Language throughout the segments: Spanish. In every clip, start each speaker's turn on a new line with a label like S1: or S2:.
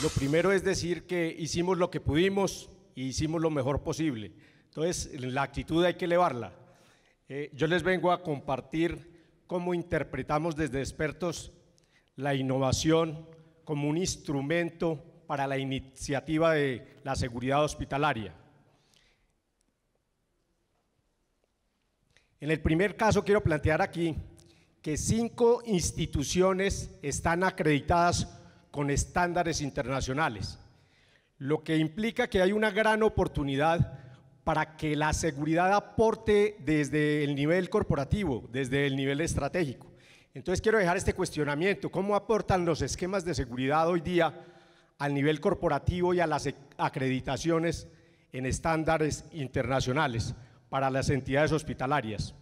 S1: Lo primero es decir que hicimos lo que pudimos y hicimos lo mejor posible. Entonces, la actitud hay que elevarla. Eh, yo les vengo a compartir cómo interpretamos desde expertos la innovación como un instrumento para la iniciativa de la seguridad hospitalaria. En el primer caso quiero plantear aquí que cinco instituciones están acreditadas con estándares internacionales, lo que implica que hay una gran oportunidad para que la seguridad aporte desde el nivel corporativo, desde el nivel estratégico. Entonces quiero dejar este cuestionamiento, ¿cómo aportan los esquemas de seguridad hoy día al nivel corporativo y a las acreditaciones en estándares internacionales para las entidades hospitalarias?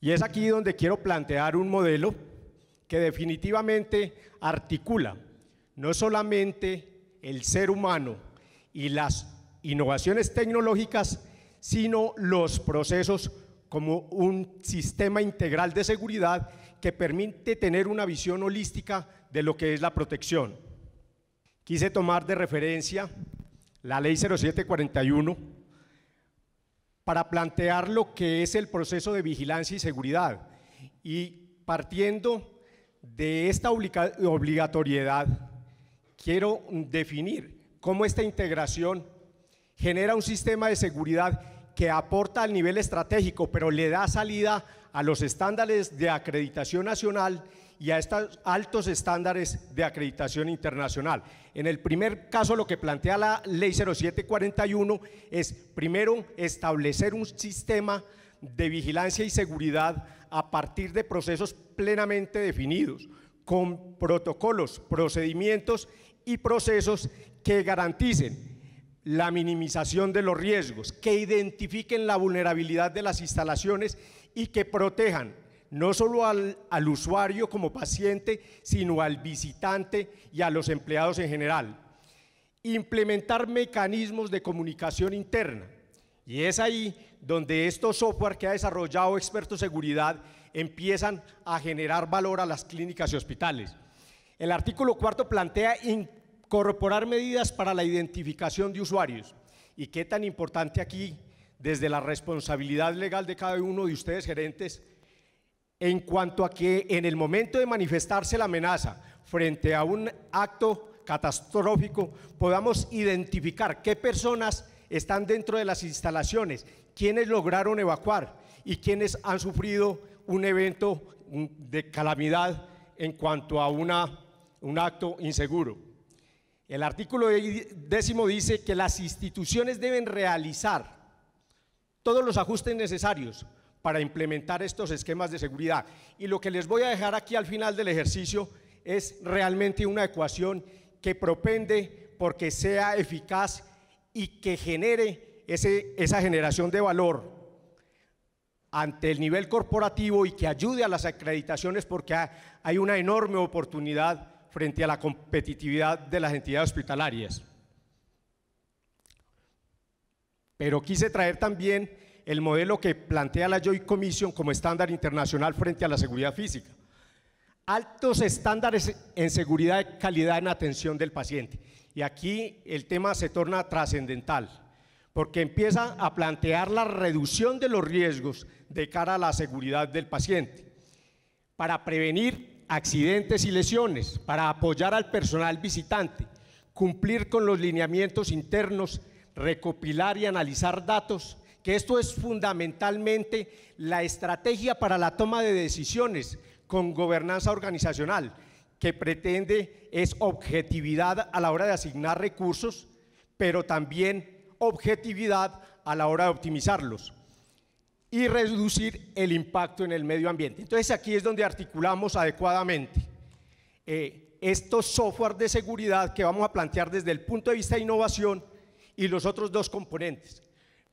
S1: Y es aquí donde quiero plantear un modelo que definitivamente articula no solamente el ser humano y las innovaciones tecnológicas, sino los procesos como un sistema integral de seguridad que permite tener una visión holística de lo que es la protección. Quise tomar de referencia la ley 0741 para plantear lo que es el proceso de vigilancia y seguridad y partiendo de esta obligatoriedad quiero definir cómo esta integración genera un sistema de seguridad que aporta al nivel estratégico, pero le da salida a los estándares de acreditación nacional y a estos altos estándares de acreditación internacional. En el primer caso, lo que plantea la Ley 0741 es, primero, establecer un sistema de vigilancia y seguridad a partir de procesos plenamente definidos, con protocolos, procedimientos y procesos que garanticen la minimización de los riesgos, que identifiquen la vulnerabilidad de las instalaciones y que protejan no solo al, usuario como paciente, sino al visitante y a los empleados en general. Implementar mecanismos de comunicación interna. Y es ahí donde estos software que ha desarrollado Expertos Seguridad empiezan a generar valor a las clínicas y hospitales. El artículo cuarto plantea incorporar medidas para la identificación de usuarios. ¿Y qué tan importante aquí, desde la responsabilidad legal de cada uno de ustedes, gerentes, en cuanto a que en el momento de manifestarse la amenaza frente a un acto catastrófico, podamos identificar qué personas están dentro de las instalaciones, quiénes lograron evacuar y quiénes han sufrido un evento de calamidad en cuanto a una un acto inseguro. El artículo décimo dice que las instituciones deben realizar todos los ajustes necesarios para implementar estos esquemas de seguridad. Y lo que les voy a dejar aquí al final del ejercicio es realmente una ecuación que propende porque sea eficaz y que genere ese, esa generación de valor ante el nivel corporativo y que ayude a las acreditaciones porque hay una enorme oportunidad frente a la competitividad de las entidades hospitalarias. Pero quise traer también el modelo que plantea la Joint Commission como estándar internacional frente a la seguridad física. Altos estándares en seguridad y calidad en atención del paciente. Y aquí el tema se torna trascendental, porque empieza a plantear la reducción de los riesgos de cara a la seguridad del paciente, para prevenir accidentes y lesiones, para apoyar al personal visitante, cumplir con los lineamientos internos, recopilar y analizar datos, que esto es fundamentalmente la estrategia para la toma de decisiones con gobernanza organizacional, que pretende es objetividad a la hora de asignar recursos, pero también objetividad a la hora de optimizarlos y reducir el impacto en el medio ambiente. Entonces aquí es donde articulamos adecuadamente eh, estos software de seguridad que vamos a plantear desde el punto de vista de innovación y los otros dos componentes.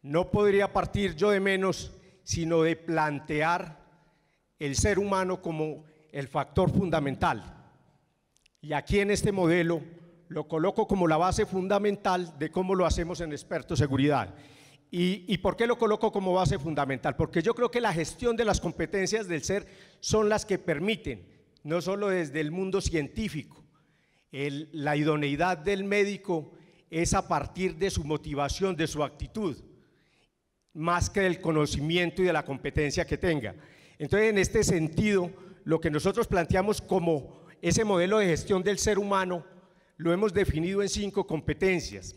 S1: No podría partir yo de menos, sino de plantear el ser humano como el factor fundamental. Y aquí en este modelo lo coloco como la base fundamental de cómo lo hacemos en experto seguridad. ¿Y, por qué lo coloco como base fundamental? Porque yo creo que la gestión de las competencias del ser son las que permiten, no solo desde el mundo científico, la idoneidad del médico es a partir de su motivación, de su actitud, más que del conocimiento y de la competencia que tenga. Entonces, en este sentido, lo que nosotros planteamos como ese modelo de gestión del ser humano lo hemos definido en cinco competencias.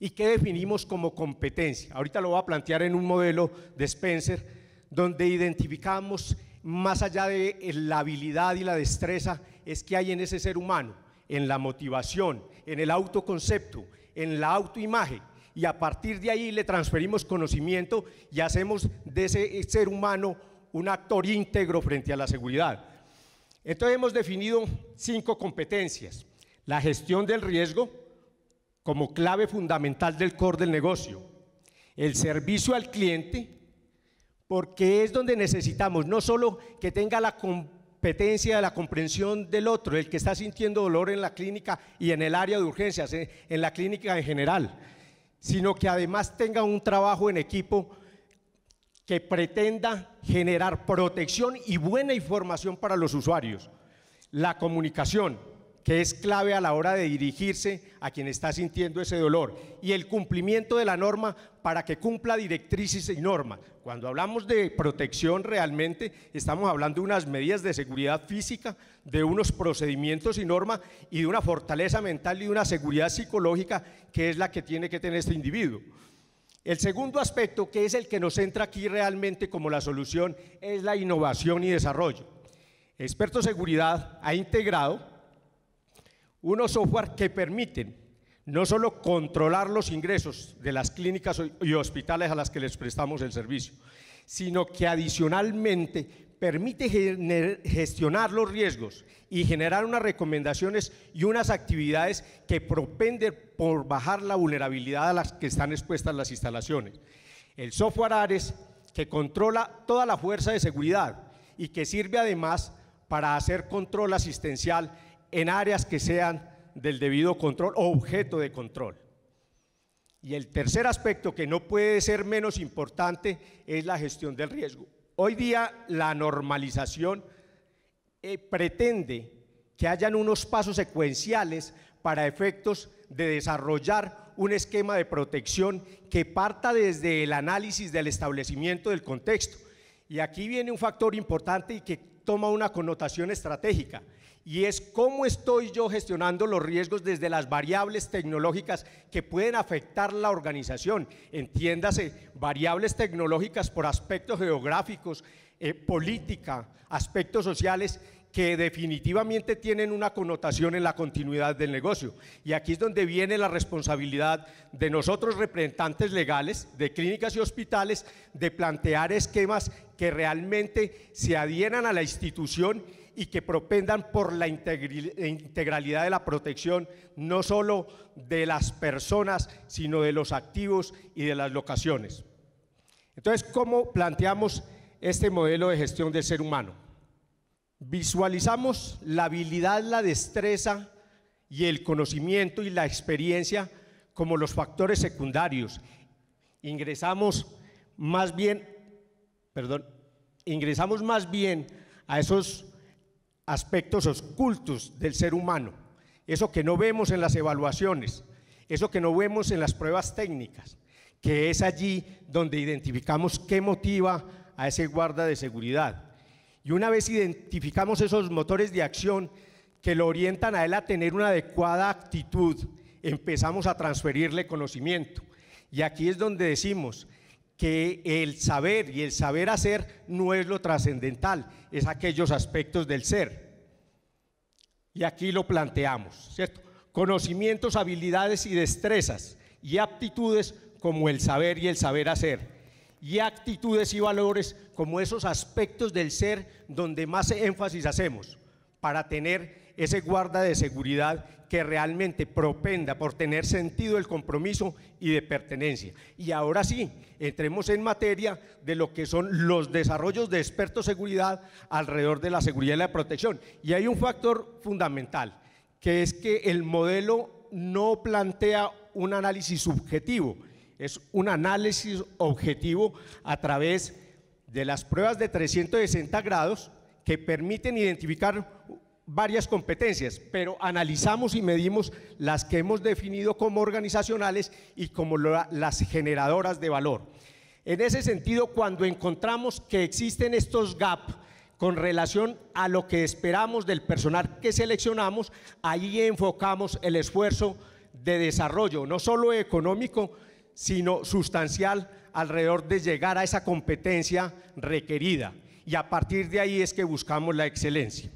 S1: ¿Y qué definimos como competencia? Ahorita lo voy a plantear en un modelo de Spencer, donde identificamos más allá de eh, la habilidad y la destreza, es que hay en ese ser humano, en la motivación, en el autoconcepto, en la autoimagen. Y a partir de ahí le transferimos conocimiento y hacemos de ese eh, ser humano un actor íntegro frente a la seguridad. Entonces hemos definido cinco competencias. La gestión del riesgo, como clave fundamental del core del negocio, el servicio al cliente, porque es donde necesitamos no solo que tenga la competencia la comprensión del otro, el que está sintiendo dolor en la clínica y en el área de urgencias, eh, en la clínica en general, sino que además tenga un trabajo en equipo que pretenda generar protección y buena información para los usuarios. La comunicación, que es clave a la hora de dirigirse a quien está sintiendo ese dolor, y el cumplimiento de la norma para que cumpla directrices y normas. Cuando hablamos de protección realmente estamos hablando de unas medidas de seguridad física, de unos procedimientos y normas y de una fortaleza mental y una seguridad psicológica que es la que tiene que tener este individuo. El segundo aspecto, que es el que nos entra aquí realmente como la solución, es la innovación y desarrollo. Experto Seguridad ha integrado unos software que permiten no solo controlar los ingresos de las clínicas y hospitales a las que les prestamos el servicio, sino que adicionalmente permite gestionar los riesgos y generar unas recomendaciones y unas actividades que propenden por bajar la vulnerabilidad a las que están expuestas las instalaciones. El software Ares, que controla toda la fuerza de seguridad y que sirve además para hacer control asistencial en áreas que sean del debido control o objeto de control. Y el tercer aspecto que no puede ser menos importante es la gestión del riesgo. Hoy día la normalización eh, pretende que hayan unos pasos secuenciales para efectos de desarrollar un esquema de protección que parta desde el análisis del establecimiento del contexto. Y aquí viene un factor importante y que toma una connotación estratégica, y es cómo estoy yo gestionando los riesgos desde las variables tecnológicas que pueden afectar la organización. Entiéndase, variables tecnológicas por aspectos geográficos, eh, política, aspectos sociales que definitivamente tienen una connotación en la continuidad del negocio. Y aquí es donde viene la responsabilidad de nosotros representantes legales, de clínicas y hospitales, de plantear esquemas que realmente se adhieran a la institución y que propendan por la integralidad de la protección, no solo de las personas, sino de los activos y de las locaciones. Entonces, ¿cómo planteamos este modelo de gestión del ser humano? Visualizamos la habilidad, la destreza y el conocimiento y la experiencia como los factores secundarios. Ingresamos más bien, perdón, ingresamos más bien a esos aspectos ocultos del ser humano, eso que no vemos en las evaluaciones, eso que no vemos en las pruebas técnicas, que es allí donde identificamos qué motiva a ese guarda de seguridad. Y una vez identificamos esos motores de acción que lo orientan a él a tener una adecuada actitud, empezamos a transferirle conocimiento. Y aquí es donde decimos, que el saber y el saber hacer no es lo trascendental, es aquellos aspectos del ser. Y aquí lo planteamos, ¿cierto? Conocimientos, habilidades y destrezas y aptitudes como el saber y el saber hacer. Y actitudes y valores como esos aspectos del ser donde más énfasis hacemos para tener ese guarda de seguridad que realmente propenda por tener sentido el compromiso y de pertenencia. Y ahora sí, entremos en materia de lo que son los desarrollos de expertos seguridad alrededor de la seguridad y la protección. Y hay un factor fundamental, que es que el modelo no plantea un análisis subjetivo, es un análisis objetivo a través de las pruebas de 360 grados que permiten identificar varias competencias, pero analizamos y medimos las que hemos definido como organizacionales y como las generadoras de valor. En ese sentido, cuando encontramos que existen estos gaps con relación a lo que esperamos del personal que seleccionamos, ahí enfocamos el esfuerzo de desarrollo, no solo económico, sino sustancial alrededor de llegar a esa competencia requerida. Y a partir de ahí es que buscamos la excelencia.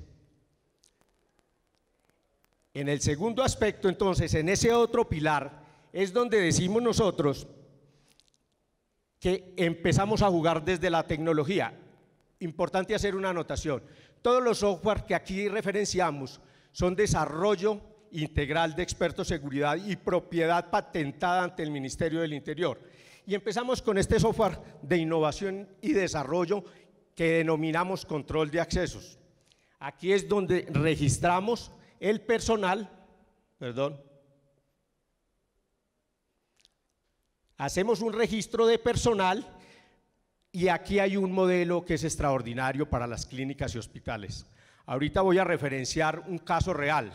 S1: En el segundo aspecto, entonces, en ese otro pilar, es donde decimos nosotros que empezamos a jugar desde la tecnología. Importante hacer una anotación. Todos los software que aquí referenciamos son desarrollo integral de expertos seguridad y propiedad patentada ante el Ministerio del Interior. Y empezamos con este software de innovación y desarrollo que denominamos control de accesos. Aquí es donde registramos el personal, perdón, hacemos un registro de personal y aquí hay un modelo que es extraordinario para las clínicas y hospitales. Ahorita voy a referenciar un caso real,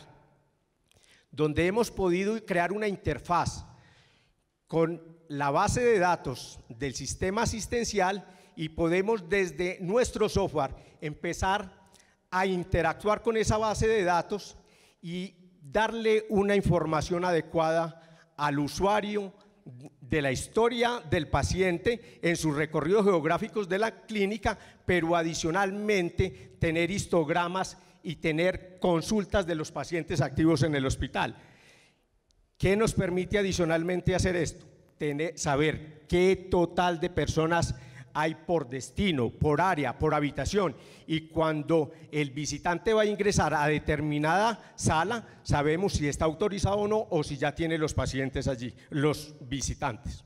S1: donde hemos podido crear una interfaz con la base de datos del sistema asistencial y podemos desde nuestro software empezar a interactuar con esa base de datos y darle una información adecuada al usuario de la historia del paciente en sus recorridos geográficos de la clínica, pero adicionalmente tener histogramas y tener consultas de los pacientes activos en el hospital. ¿Qué nos permite adicionalmente hacer esto? saber qué total de personas hay por destino, por área, por habitación. Y cuando el visitante va a ingresar a determinada sala, sabemos si está autorizado o no o si ya tiene los pacientes allí, los visitantes.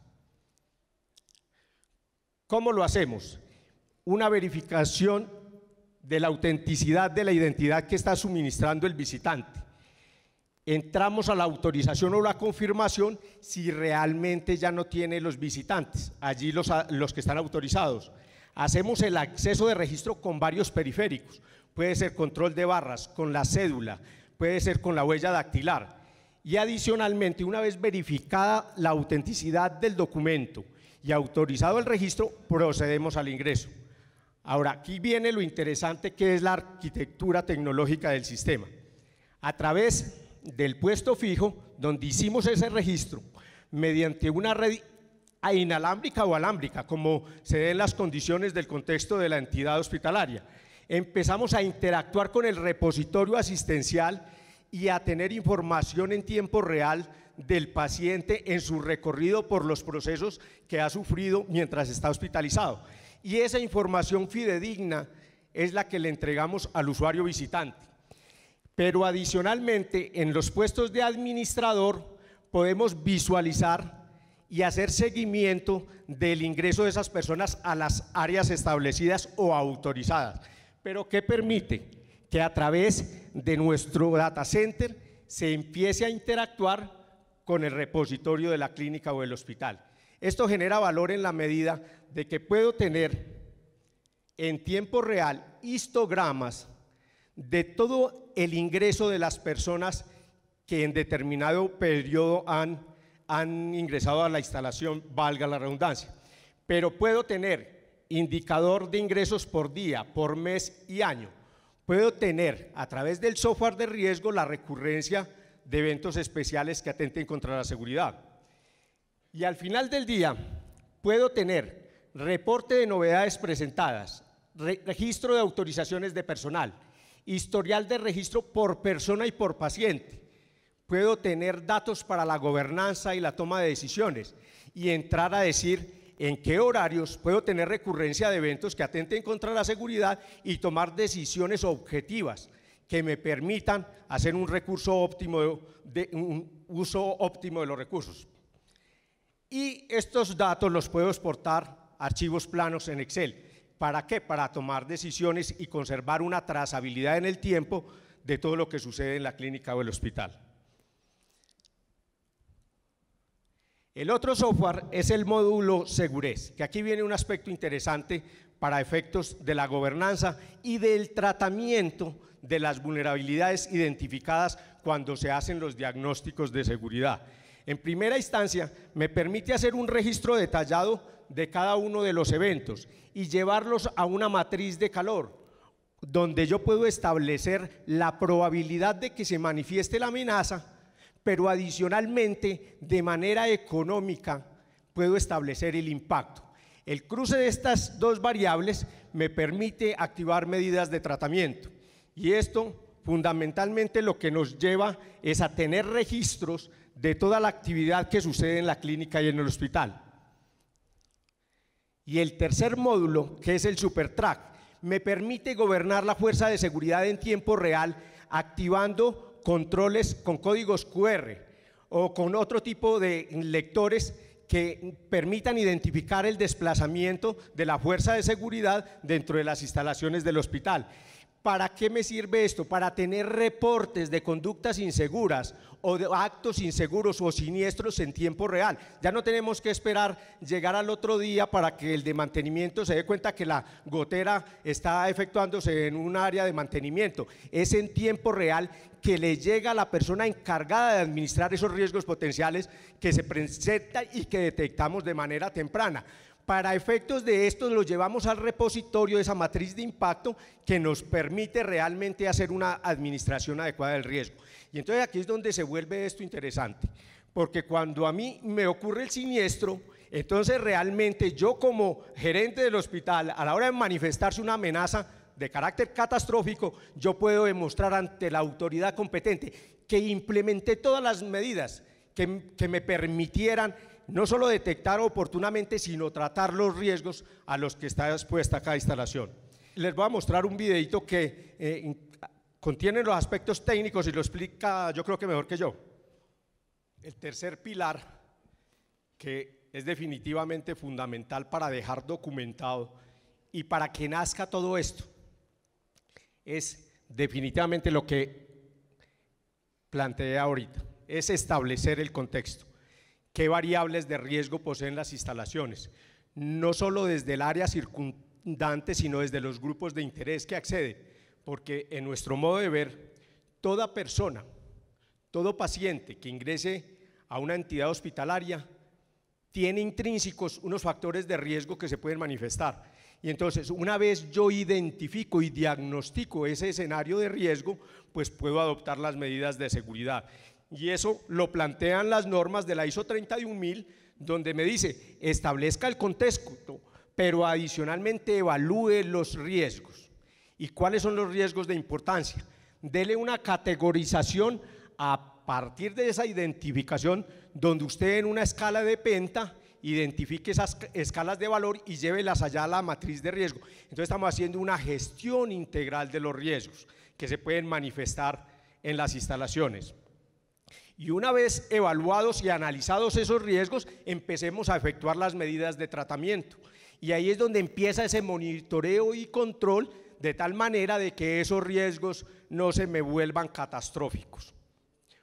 S1: ¿Cómo lo hacemos? Una verificación de la autenticidad de la identidad que está suministrando el visitante entramos a la autorización o la confirmación si realmente ya no tiene los visitantes, allí los, que están autorizados. Hacemos el acceso de registro con varios periféricos, puede ser control de barras, con la cédula, puede ser con la huella dactilar. Y adicionalmente, una vez verificada la autenticidad del documento y autorizado el registro, procedemos al ingreso. Ahora, aquí viene lo interesante que es la arquitectura tecnológica del sistema. A través del puesto fijo donde hicimos ese registro mediante una red inalámbrica o alámbrica, como se den las condiciones del contexto de la entidad hospitalaria. Empezamos a interactuar con el repositorio asistencial y a tener información en tiempo real del paciente en su recorrido por los procesos que ha sufrido mientras está hospitalizado. Y esa información fidedigna es la que le entregamos al usuario visitante pero adicionalmente en los puestos de administrador podemos visualizar y hacer seguimiento del ingreso de esas personas a las áreas establecidas o autorizadas, pero ¿qué permite que a través de nuestro data center se empiece a interactuar con el repositorio de la clínica o el hospital. Esto genera valor en la medida de que puedo tener en tiempo real histogramas de todo el ingreso de las personas que en determinado periodo han, ingresado a la instalación, valga la redundancia. Pero puedo tener indicador de ingresos por día, por mes y año. Puedo tener a través del software de riesgo la recurrencia de eventos especiales que atenten contra la seguridad. Y al final del día puedo tener reporte de novedades presentadas, registro de autorizaciones de personal, historial de registro por persona y por paciente. Puedo tener datos para la gobernanza y la toma de decisiones y entrar a decir en qué horarios puedo tener recurrencia de eventos que atenten contra la seguridad y tomar decisiones objetivas que me permitan hacer un recurso óptimo de, un uso óptimo de los recursos. Y estos datos los puedo exportar archivos planos en Excel ¿Para qué? Para tomar decisiones y conservar una trazabilidad en el tiempo de todo lo que sucede en la clínica o el hospital. El otro software es el módulo Segurez, que aquí viene un aspecto interesante para efectos de la gobernanza y del tratamiento de las vulnerabilidades identificadas cuando se hacen los diagnósticos de seguridad. En primera instancia, me permite hacer un registro detallado de cada uno de los eventos y llevarlos a una matriz de calor, donde yo puedo establecer la probabilidad de que se manifieste la amenaza, pero adicionalmente, de manera económica, puedo establecer el impacto. El cruce de estas dos variables me permite activar medidas de tratamiento y esto fundamentalmente lo que nos lleva es a tener registros de toda la actividad que sucede en la clínica y en el hospital. Y el tercer módulo, que es el Supertrack, me permite gobernar la fuerza de seguridad en tiempo real activando controles con códigos QR o con otro tipo de lectores que permitan identificar el desplazamiento de la fuerza de seguridad dentro de las instalaciones del hospital. ¿Para qué me sirve esto? Para tener reportes de conductas inseguras o de actos inseguros o siniestros en tiempo real. Ya no tenemos que esperar llegar al otro día para que el de mantenimiento se dé cuenta que la gotera está efectuándose en un área de mantenimiento. Es en tiempo real que le llega a la persona encargada de administrar esos riesgos potenciales que se presentan y que detectamos de manera temprana. Para efectos de esto los llevamos al repositorio de esa matriz de impacto que nos permite realmente hacer una administración adecuada del riesgo. Y entonces aquí es donde se vuelve esto interesante, porque cuando a mí me ocurre el siniestro, entonces realmente yo como gerente del hospital, a la hora de manifestarse una amenaza de carácter catastrófico, yo puedo demostrar ante la autoridad competente que implementé todas las medidas que me permitieran no solo detectar oportunamente, sino tratar los riesgos a los que está expuesta cada instalación. Les voy a mostrar un videito que eh, contiene los aspectos técnicos y lo explica yo creo que mejor que yo. El tercer pilar, que es definitivamente fundamental para dejar documentado y para que nazca todo esto, es definitivamente lo que planteé ahorita, es establecer el contexto qué variables de riesgo poseen las instalaciones, no solo desde el área circundante, sino desde los grupos de interés que accede, porque en nuestro modo de ver, toda persona, todo paciente que ingrese a una entidad hospitalaria tiene intrínsecos unos factores de riesgo que se pueden manifestar. Y entonces, una vez yo identifico y diagnostico ese escenario de riesgo, pues puedo adoptar las medidas de seguridad y eso lo plantean las normas de la ISO 31000, donde me dice, establezca el contexto, pero adicionalmente evalúe los riesgos. ¿Y cuáles son los riesgos de importancia? Dele una categorización a partir de esa identificación, donde usted en una escala de penta identifique esas escalas de valor y llévelas allá a la matriz de riesgo. Entonces estamos haciendo una gestión integral de los riesgos que se pueden manifestar en las instalaciones. Y una vez evaluados y analizados esos riesgos, empecemos a efectuar las medidas de tratamiento. Y ahí es donde empieza ese monitoreo y control de tal manera de que esos riesgos no se me vuelvan catastróficos.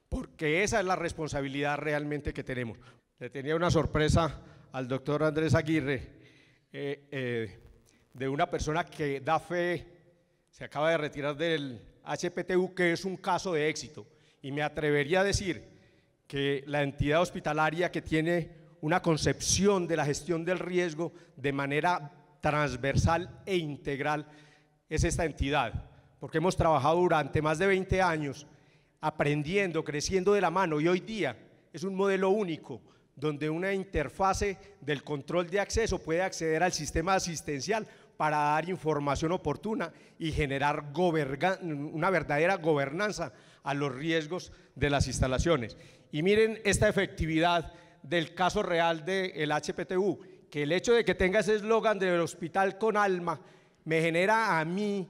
S1: Porque esa es la responsabilidad realmente que tenemos. Le tenía una sorpresa al doctor Andrés Aguirre eh, eh, de una persona que da fe, se acaba de retirar del HPTU, que es un caso de éxito y me atrevería a decir que la entidad hospitalaria que tiene una concepción de la gestión del riesgo de manera transversal e integral es esta entidad, porque hemos trabajado durante más de 20 años aprendiendo, creciendo de la mano y hoy día es un modelo único donde una interfase del control de acceso puede acceder al sistema asistencial para dar información oportuna y generar una verdadera gobernanza a los riesgos de las instalaciones. Y miren esta efectividad del caso real del el HPTU, que el hecho de que tenga ese eslogan del hospital con alma me genera a mí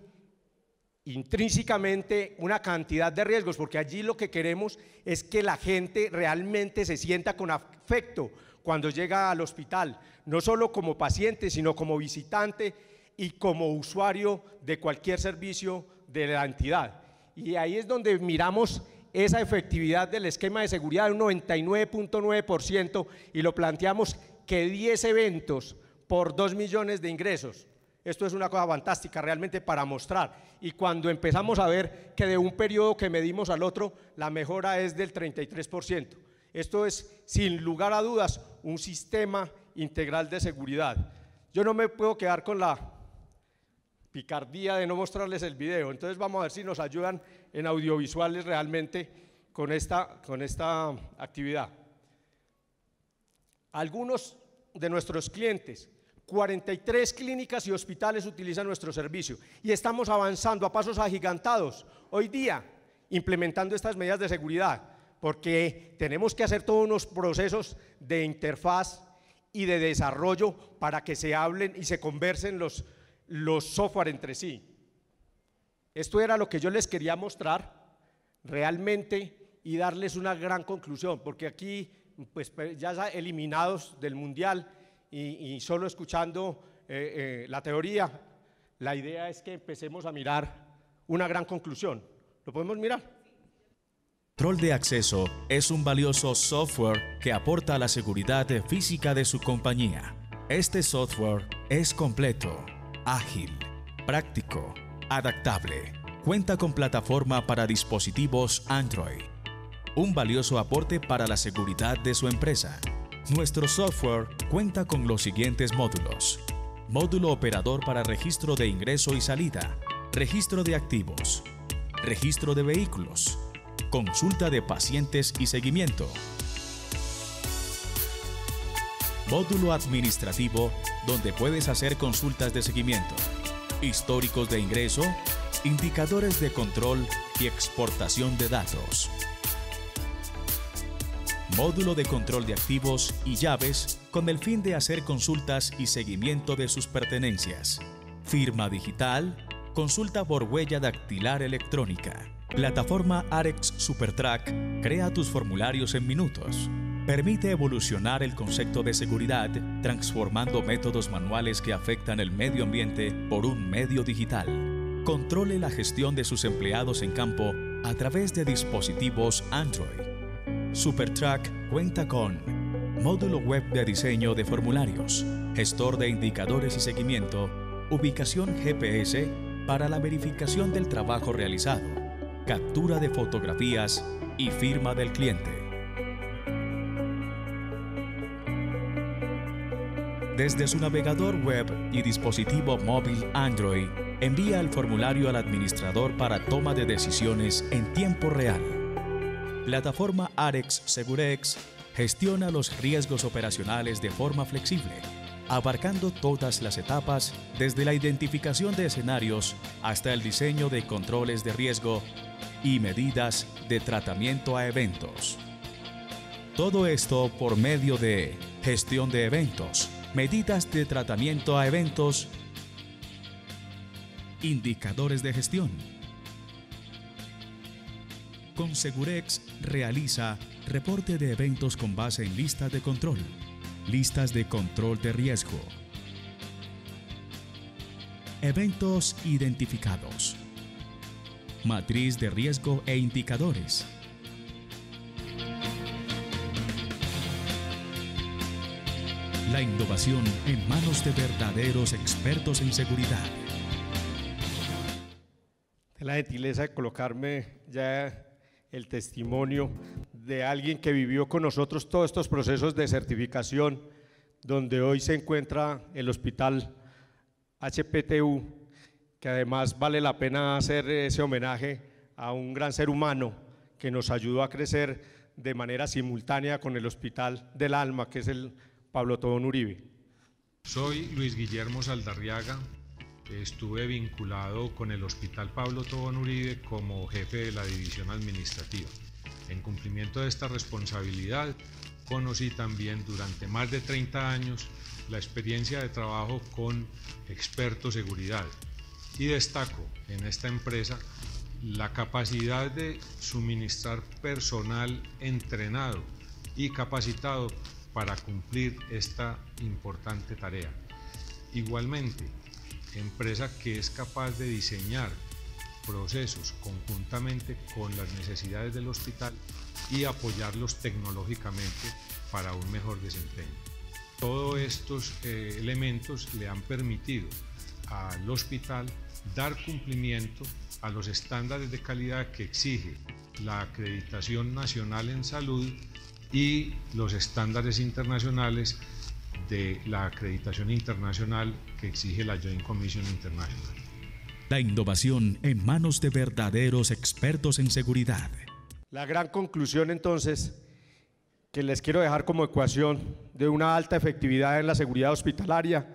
S1: intrínsecamente una cantidad de riesgos, porque allí lo que queremos es que la gente realmente se sienta con afecto cuando llega al hospital, no solo como paciente, sino como visitante y como usuario de cualquier servicio de la entidad. Y ahí es donde miramos esa efectividad del esquema de seguridad de un 99.9% y lo planteamos que 10 eventos por 2 millones de ingresos. Esto es una cosa fantástica realmente para mostrar. Y cuando empezamos a ver que de un periodo que medimos al otro, la mejora es del 33%. Esto es, sin lugar a dudas, un sistema integral de seguridad. Yo no me puedo quedar con la picardía de no mostrarles el video. Entonces vamos a ver si nos ayudan en audiovisuales realmente con esta, con esta actividad. Algunos de nuestros clientes, 43 clínicas y hospitales utilizan nuestro servicio y estamos avanzando a pasos agigantados hoy día implementando estas medidas de seguridad porque tenemos que hacer todos unos procesos de interfaz y de desarrollo para que se hablen y se conversen los, los software entre sí. Esto era lo que yo les quería mostrar realmente y darles una gran conclusión, porque aquí pues, ya eliminados del mundial y, solo escuchando eh, eh, la teoría, la idea es que empecemos a mirar una gran conclusión. ¿Lo podemos mirar?
S2: Troll de acceso es un valioso software que aporta a la seguridad física de su compañía. Este software es completo ágil, práctico, adaptable. Cuenta con plataforma para dispositivos Android. Un valioso aporte para la seguridad de su empresa. Nuestro software cuenta con los siguientes módulos. Módulo operador para registro de ingreso y salida. Registro de activos. Registro de vehículos. Consulta de pacientes y seguimiento. Módulo administrativo donde puedes hacer consultas de seguimiento, históricos de ingreso, indicadores de control y exportación de datos. Módulo de control de activos y llaves con el fin de hacer consultas y seguimiento de sus pertenencias. Firma digital, consulta por huella dactilar electrónica. Plataforma Arex Supertrack crea tus formularios en minutos permite evolucionar el concepto de seguridad transformando métodos manuales que afectan el medio ambiente por un medio digital. Controle la gestión de sus empleados en campo a través de dispositivos Android. SuperTrack cuenta con módulo web de diseño de formularios, gestor de indicadores y seguimiento, ubicación GPS para la verificación del trabajo realizado, captura de fotografías y firma del cliente. Desde su navegador web y dispositivo móvil Android, envía el formulario al administrador para toma de decisiones en tiempo real. Plataforma Arex Segurex gestiona los riesgos operacionales de forma flexible, abarcando todas las etapas desde la identificación de escenarios hasta el diseño de controles de riesgo y medidas de tratamiento a eventos. Todo esto por medio de gestión de eventos, medidas de tratamiento a eventos, indicadores de gestión. Consegurex realiza reporte de eventos con base en listas de control, listas de control de riesgo, eventos identificados, matriz de riesgo e indicadores. La innovación en manos de verdaderos expertos en seguridad.
S1: De la gentileza de colocarme ya el testimonio de alguien que vivió con nosotros todos estos procesos de certificación, donde hoy se encuentra el hospital HPTU, que además vale la pena hacer ese homenaje a un gran ser humano que nos ayudó a crecer de manera simultánea con el Hospital del Alma, que es el
S3: Pablo Tobón Uribe. Soy Luis Guillermo Saldarriaga. Estuve vinculado con el Hospital Pablo Tobón Uribe como jefe de la división administrativa. En cumplimiento de esta responsabilidad, conocí también durante más de 30 años la experiencia de trabajo con expertos seguridad y destaco en esta empresa la capacidad de suministrar personal entrenado y capacitado para cumplir esta importante tarea. Igualmente, empresa que es capaz de diseñar procesos conjuntamente con las necesidades del hospital y apoyarlos tecnológicamente para un mejor desempeño. Todos estos eh, elementos le han permitido al hospital dar cumplimiento a los estándares de calidad que exige la acreditación nacional en salud y los estándares internacionales de la acreditación internacional que exige la Joint Commission International.
S2: La innovación en manos de verdaderos expertos en seguridad.
S1: La gran conclusión entonces que les quiero dejar como ecuación de una alta efectividad en la seguridad hospitalaria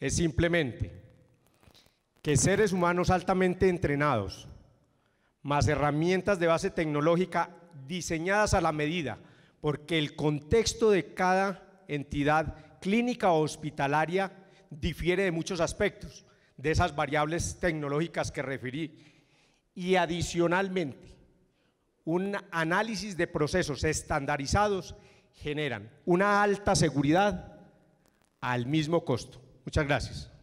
S1: es simplemente que seres humanos altamente entrenados, más herramientas de base tecnológica diseñadas a la medida porque el contexto de cada entidad clínica o hospitalaria difiere de muchos aspectos, de esas variables tecnológicas que referí. Y adicionalmente, un análisis de procesos estandarizados generan una alta seguridad al mismo costo. Muchas gracias.